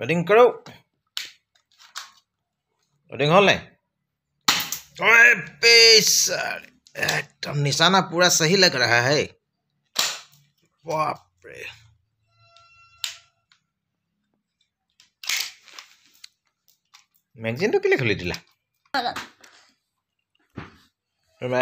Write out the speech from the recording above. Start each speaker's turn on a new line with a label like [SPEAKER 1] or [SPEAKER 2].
[SPEAKER 1] raiding करो raiding हो एकदम निशाना पूरा सही लग रहा है
[SPEAKER 2] बाप रे
[SPEAKER 3] मैगजीन तो क्या खुली
[SPEAKER 4] दिला